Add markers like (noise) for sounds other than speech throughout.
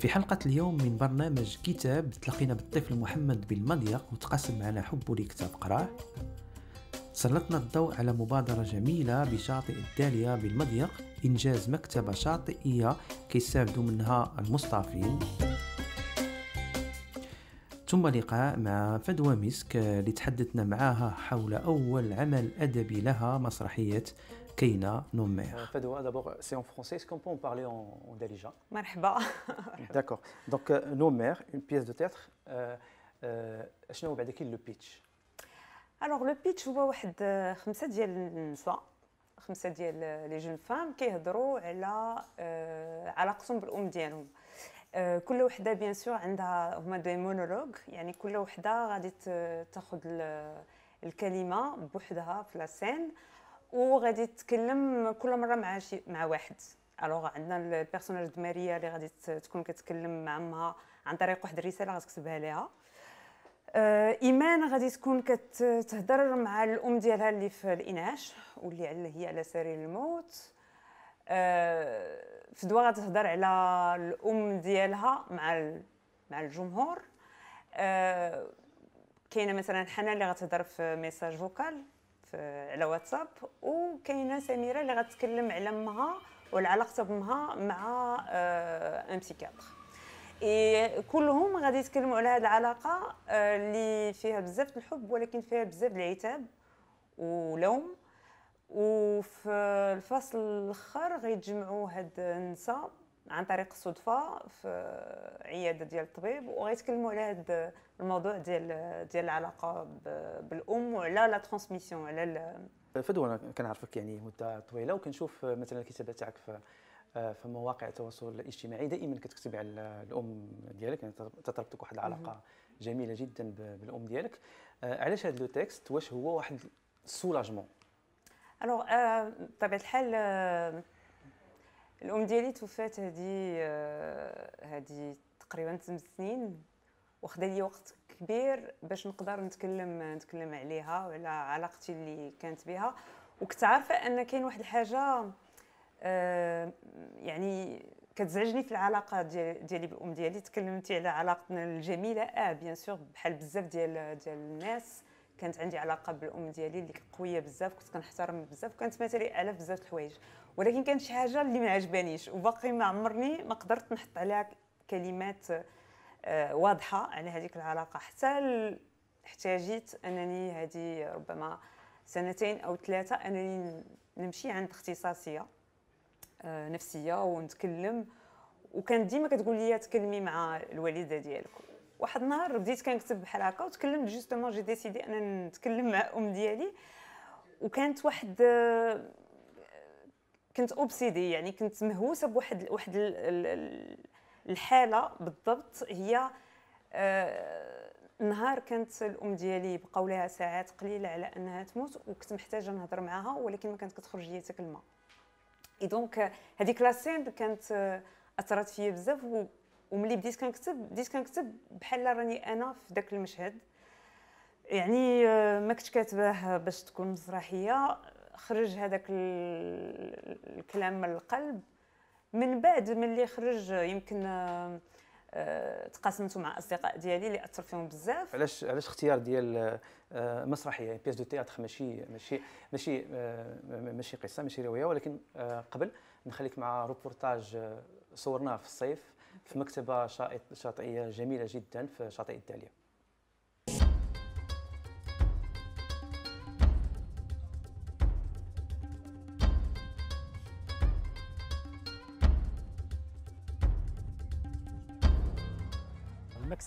في حلقة اليوم من برنامج كتاب تلقينا بالطفل محمد بن مليق وتقاسم معنا حبه لكتاب قراه سلطنا الضوء على مبادرة جميلة بشاطئ الدالية مضيق إنجاز مكتبة شاطئية كيستافدوا منها المصطافين ثم لقاء مع فدوى مسك لتحدثنا معها معاها حول أول عمل أدبي لها مسرحية كينا نومير. Fadoua, d'abord, c'est en français. Est-ce qu'on peut en parler مرحبا. (laughs) D'accord. دونك نومير اون بيس دو de théâtre. شنو بعد كاين لو بيتش؟ الوغ لو بيتش هو واحد خمسه ديال النساء خمسه ديال لي جون فام كيهضروا على علاقتهم بالام ديالهم كل وحده بيان سور عندها هما دي مونولوغ يعني كل وحده غادي تاخذ الكلمه بوحدها في لاسين وغادي تتكلم كل مره مع شي مع واحد الوغ عندنا البيرسوناج د ماريا اللي غادي تكون كتكلم مع امها عن طريق واحد الرساله غتكتبها ليها آه، ايمان غادي تكون كتهضر مع الام ديالها اللي في الانعاش واللي هي على سرير الموت أه فدوى غتهضر على الام ديالها مع مع الجمهور آه، كاينه مثلا حنان اللي غتهضر في ميساج فوكال على واتساب وكاينه سميره اللي غتكلم على امها والعلاقه بامها مع آه، ام بسيكاتر اي كلهم غادي يتكلموا على هذه العلاقه آه، اللي فيها بزاف الحب ولكن فيها بزاف العتاب ولوم وفي الفصل الاخر غيتجمعوا هاد النساء عن طريق الصدفه في عياده ديال الطبيب وغيتكلموا على هذا الموضوع ديال ديال العلاقه بالام وعلى لا ترانسميسيون على فدوى انا كنعرفك يعني مده طويله وكنشوف مثلا الكتابات تاعك في في مواقع التواصل الاجتماعي دائما كتكتب على الام ديالك يعني تطربتك واحد العلاقه جميله جدا بالام ديالك آه، علاش هذا لو تيكست واش هو واحد سولاجمون الوغ آه، بطبيعه الحال آه، الام ديالي توفات هادي آه، هادي تقريبا 8 سنين وخدا لي وقت كبير باش نقدر نتكلم نتكلم عليها وعلى علاقتي اللي كانت بها وكنت عارفه ان كاين واحد الحاجه آه، يعني كتزعجني في العلاقه ديالي بالام ديالي تكلمتي على علاقتنا الجميله اه بيان سور بحال بزاف ديال ديال الناس كانت عندي علاقه بالام ديالي اللي قويه بزاف كنت كنحترم بزاف كانت ماتري على بزاف الحوايج ولكن كانت شي حاجه اللي ما عجبانيش وباقي ما عمرني ما قدرت نحط عليها كلمات آه، واضحه على يعني هذيك العلاقه حتى احتاجيت انني هذه ربما سنتين او ثلاثه انني نمشي عند اختصاصيه آه، نفسيه ونتكلم وكانت ديما كتقول لي تكلمي مع الوالده ديالك واحد النهار بديت كنكتب بحال هكا وتكلمت جوستومون جي ديسيدي انا نتكلم مع ام ديالي وكانت واحد آه، كنت اوبسيدي يعني كنت مهووسه بواحد واحد الحاله بالضبط هي آه، نهار كانت الام ديالي بقاو لها ساعات قليله على انها تموت وكنت محتاجه نهضر معاها ولكن ما كانت كتخرج ليا حتى كلمه اي دونك هذيك لاسين كانت آه، اثرت فيا بزاف وملي بديت كنكتب بديت كنكتب بحال راني انا في ذاك المشهد يعني آه، ما كنتش كاتباه باش تكون مسرحيه خرج هذاك الكلام من القلب من بعد ملي خرج يمكن آه، آه، تقاسمته مع اصدقاء ديالي اللي اثر فيهم بزاف علاش علاش اختيار ديال آه، مسرحيه بيس دو تياتر ماشي ماشي ماشي ماشي قصه ماشي روايه ولكن قبل نخليك مع روبورتاج صورناه في الصيف في مكتبه شاطئيه جميله جدا في شاطئ الداليه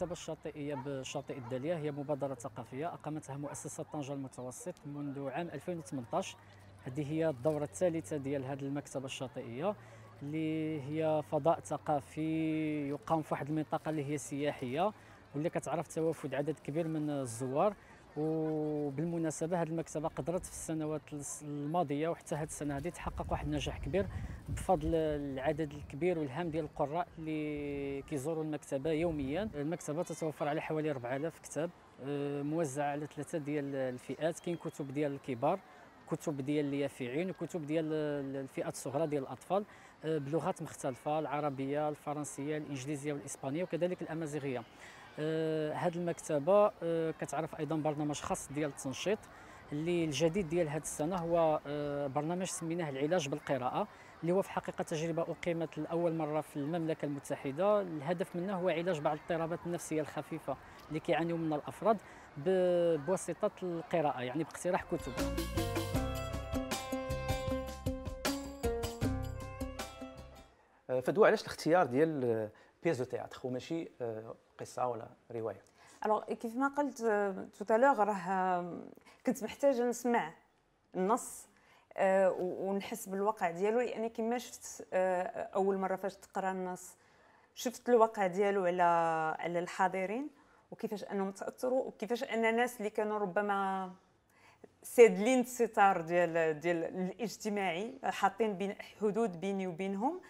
المناسبة الشاطئية بشاطئ الدالية هي مبادرة ثقافية أقامتها مؤسسة طنجة المتوسط منذ عام 2018 هذه هي الدورة الثالثة ديال هذه المكتبة الشاطئية اللي هي فضاء ثقافي يقام في واحد المنطقة اللي هي سياحية واللي كتعرف توافد عدد كبير من الزوار وبالمناسبه هذه المكتبه قدرت في السنوات الماضيه وحتى هذه السنه هذه تحقق واحد النجاح كبير بفضل العدد الكبير والهام ديال القراء اللي كيزوروا المكتبه يوميا المكتبه تتوفر على حوالي 4000 كتاب آه، موزعه على ثلاثه ديال الفئات كاين كتب ديال الكبار كتب ديال اليافعين وكتب ديال الفئات الصغرى ديال الاطفال آه، بلغات مختلفه العربيه الفرنسيه الانجليزيه والاسبانيه وكذلك الامازيغيه هذه آه، المكتبه كتعرف ايضا برنامج خاص ديال التنشيط اللي الجديد ديال هذه السنه هو آه، برنامج سميناه العلاج بالقراءه اللي هو في حقيقه تجربه اقيمت لاول مره في المملكه المتحده الهدف منه هو علاج بعض الاضطرابات النفسيه الخفيفه اللي كيعانيوا منها الافراد بواسطه القراءه يعني باقتراح كتب آه، فدوا علاش الاختيار ديال آه، بيز دو تياتر وماشي قصه ولا روايه الوغ كيف ما قلت تالوغ آه، راه آه، كنت محتاجه نسمع النص آه، ونحس بالواقع ديالو لان يعني كما شفت اول مره فاش تقرا النص شفت الواقع ديالو على على الحاضرين وكيفاش انهم تاثروا وكيفاش ان الناس اللي كانوا ربما سادلين الستار ديال ديال الاجتماعي حاطين بين حدود بيني وبينهم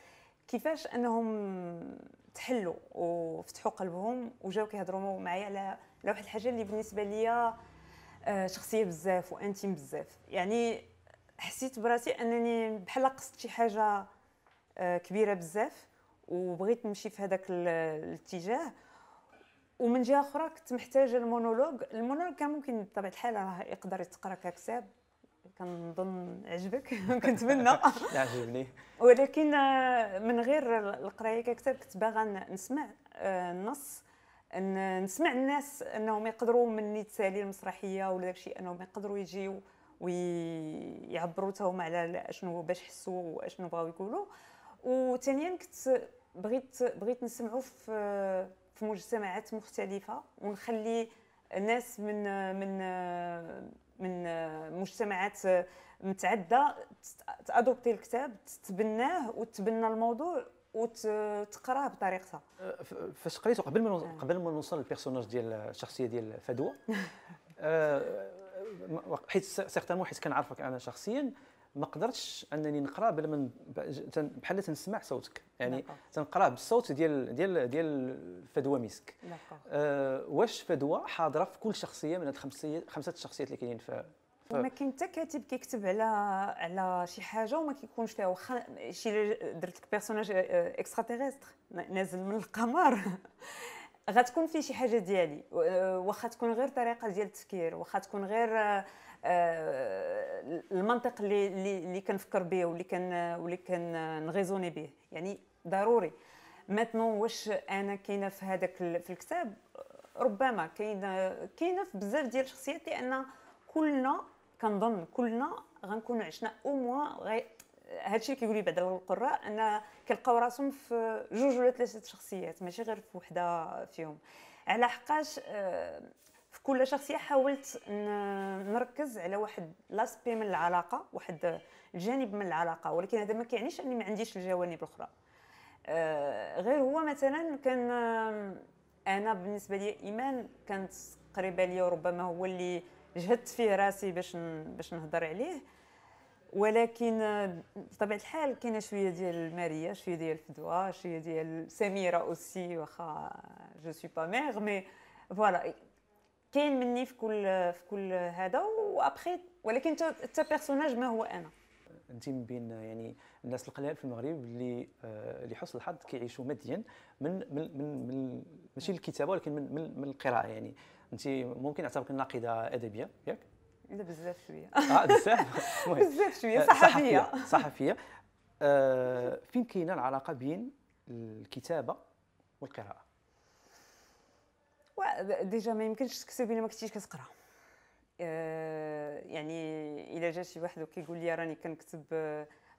كيفاش انهم تحلوا وفتحوا قلبهم وجاو كيهضروا معايا على على واحد الحاجه اللي بالنسبه ليا آه، شخصيه بزاف وانتيم بزاف يعني حسيت براسي انني بحال قصت شي حاجه آه، كبيره بزاف وبغيت نمشي في هذاك الاتجاه ومن جهه اخرى كنت محتاجه المونولوج المونولوج كان ممكن بطبيعه الحال راه يقدر يتقرا ككتاب كنظن عجبك (laughs) كنتمنى (laughs) عجبني ولكن آه، من غير القرايه ككتاب كنت باغا نسمع آه، النص نسمع الناس انهم يقدروا مني تسالي المسرحيه ولا داكشي انهم يقدروا يجيو ويعبروا هما على شنو باش حسوا واشنو بغاو يقولوا وثانيا كنت بغيت بغيت نسمعوا في في مجتمعات مختلفه ونخلي ناس من من من آه، مجتمعات آه، متعدده تادوبتي الكتاب تتبناه وتتبنى الموضوع وتقراه بطريقتها أه، فاش قريته قبل ما قبل ما نوصل للبيرسوناج ديال الشخصيه ديال فدوى (laughs) حيت سيغتامون حيت كنعرفك انا شخصيا ما قدرتش انني نقرا بلا ما بحال تنسمع صوتك يعني نعم. تنقرا بالصوت ديال ديال ديال فدوى مسك نعم. آه واش فدوى حاضره في كل شخصيه من هاد خمسه الشخصيات اللي كاينين في ما كاين حتى كاتب كيكتب على على شي حاجه وما كيكونش فيها واخا شي درت لك بيرسوناج اكسترا تيريستر نازل من القمر (laughs) غتكون فيه شي حاجه ديالي آه، واخا تكون غير طريقه ديال التفكير واخا تكون غير آه، آه، المنطق اللي اللي كنفكر به واللي كان واللي كنغيزوني به يعني ضروري ماتنو واش انا كاينه في هذاك في الكتاب ربما كاينه كاينه في بزاف ديال الشخصيات لان كلنا كنظن كلنا غنكون عشنا او موان هادشي اللي كيقول لي بعض القراء ان كيلقاو راسهم في جوج ولا ثلاثه شخصيات ماشي غير في وحده فيهم على حقاش آه، في كل شخصيه حاولت نركز على واحد لاسبي من العلاقه واحد الجانب من العلاقه ولكن هذا ما كيعنيش اني ما عنديش الجوانب الاخرى آه، غير هو مثلا كان آه، انا بالنسبه لي ايمان كانت قريبه لي وربما هو اللي جهدت فيه راسي باش باش نهضر عليه ولكن آه، بطبيعه الحال كاينه شويه ديال ماريا شويه ديال فدوى شويه ديال سميره اوسي واخا جو سوي با مي فوالا كاين مني في كل في كل هذا وابخي ولكن حتى بيرسوناج ما هو انا انت من بين يعني الناس القلائل في المغرب اللي آه، اللي لحسن الحظ كيعيشوا ماديا من من من, من ماشي الكتابه ولكن من من, من القراءه يعني انت ممكن اعتبرك ناقده ادبيه ياك لا بزاف شويه اه بزاف (laughs) بزاف شويه آه، صحفيه صحفيه, صحفية. آه فين كاينه العلاقه بين الكتابه والقراءه ديجا ما يمكنش تكسب الا ما كنتيش كتقرا آه، يعني الا جا شي واحد وكيقول لي راني كنكتب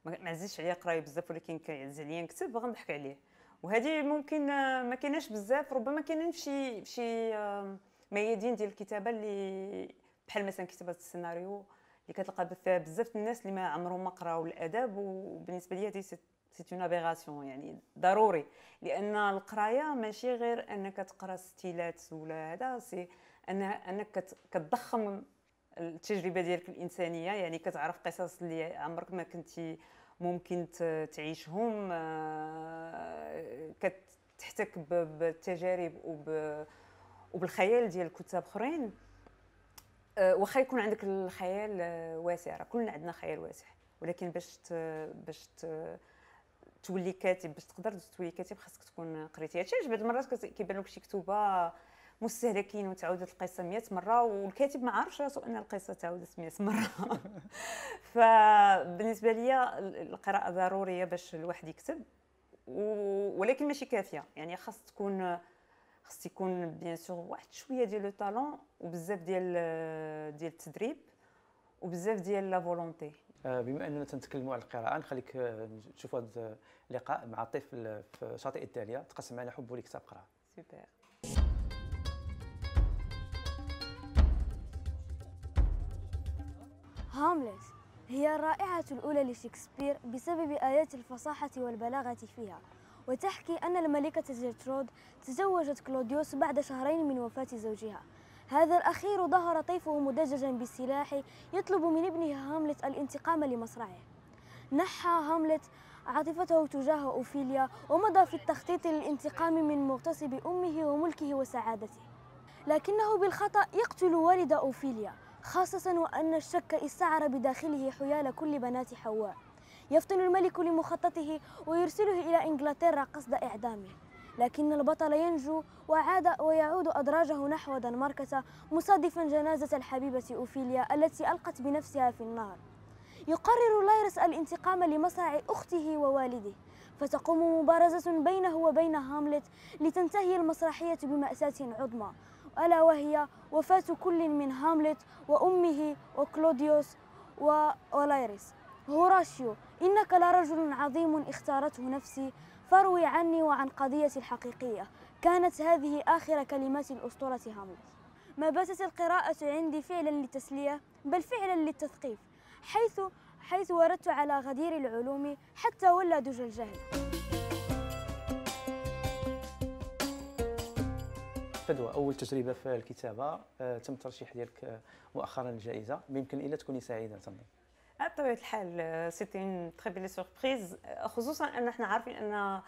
ما عزيزش عليا قرايه بزاف ولكن كيعز عليا نكتب غنضحك عليه وهذه ممكن ما كايناش بزاف ربما كاينين فشي شي آه، ميادين ديال الكتابه اللي بحال مثلا كتابه السيناريو اللي كتلقى فيها بزاف الناس اللي ما عمرهم ما قراو الادب وبالنسبه لي هذه سيت اون ابيغاسيون يعني ضروري لان القرايه ماشي غير انك تقرا ستيلات ولا هذا سي انك كتضخم التجربه ديالك الانسانيه يعني كتعرف قصص اللي عمرك ما كنتي ممكن تعيشهم آه، كتحتك بالتجارب وب وبالخيال ديال كتاب اخرين آه، واخا يكون عندك الخيال آه، واسع كلنا عندنا خيال واسع ولكن باش باش تولي كاتب باش تقدر تولي كاتب خاصك تكون قريتي هادشي علاش بعض المرات كيبان لك شي كتوبه مستهلكين وتعاودت القصه 100 مره والكاتب ما عارفش راسو ان القصه تعاودت 100 مره (laughs) فبالنسبه ليا القراءه ضروريه باش الواحد يكتب ولكن ماشي كافيه يعني خاص تكون خاص يكون بيان سور واحد شويه ديال لو طالون وبزاف ديال ديال التدريب وبزاف ديال لا فولونتي بما اننا تنتكلموا على القراءه نخليك تشوف هذا اللقاء مع طفل في شاطئ الداليه تقسم على حبه لكتاب قراءه سوبر هاملت هي الرائعة الأولى لشكسبير بسبب آيات الفصاحة والبلاغة فيها وتحكي أن الملكة جيرترود تزوجت كلوديوس بعد شهرين من وفاة زوجها هذا الأخير ظهر طيفه مدججا بالسلاح يطلب من ابنه هاملت الانتقام لمصرعه نحى هاملت عاطفته تجاه أوفيليا ومضى في التخطيط للانتقام من مغتصب أمه وملكه وسعادته لكنه بالخطأ يقتل والد أوفيليا خاصة وأن الشك استعر بداخله حيال كل بنات حواء يفطن الملك لمخططه ويرسله إلى إنجلترا قصد إعدامه لكن البطل ينجو وعاد ويعود أدراجه نحو دنماركة مصادفا جنازة الحبيبة أوفيليا التي ألقت بنفسها في النار يقرر لايرس الانتقام لمصرع أخته ووالده فتقوم مبارزة بينه وبين هاملت لتنتهي المسرحية بمأساة عظمى ألا وهي وفاة كل من هاملت وأمه وكلوديوس ولايرس هوراشيو إنك لرجل عظيم اختارته نفسي فاروي عني وعن قضيتي الحقيقية كانت هذه آخر كلمات الأسطورة هاملت ما باتت القراءة عندي فعلا للتسلية بل فعلا للتثقيف حيث حيث وردت على غدير العلوم حتى ولا دج الجهل فدوى اول تجربه في الكتابه آه، تم ترشيح ديالك آه، مؤخرا للجائزه بامكان الا تكوني سعيده تنظن بطبيعه الحال سيتي اون تخي بيلي سوربريز خصوصا ان احنا عارفين ان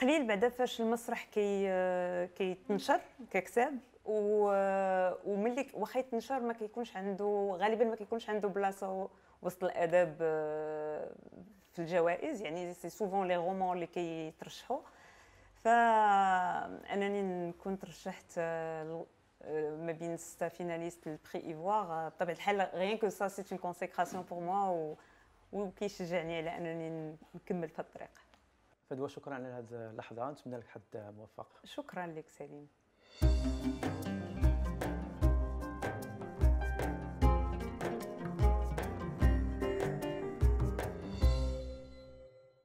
قليل بعدا فاش المسرح كي آه، كيتنشر ككتاب و آه، وملي واخا يتنشر ما كيكونش عنده غالبا ما كيكونش عنده بلاصه وسط الاداب آه، في الجوائز يعني سي سوفون لي رومون اللي كيترشحوا فانني نكون ترشحت ما بين سته فيناليست للبري ايفوار بطبيعه الحال غيان كو سا سيت اون كونسيكراسيون بور موا و... وكيشجعني على انني نكمل في الطريق فدوى شكرا على هذه اللحظه نتمنى لك حد موفق شكرا لك سليم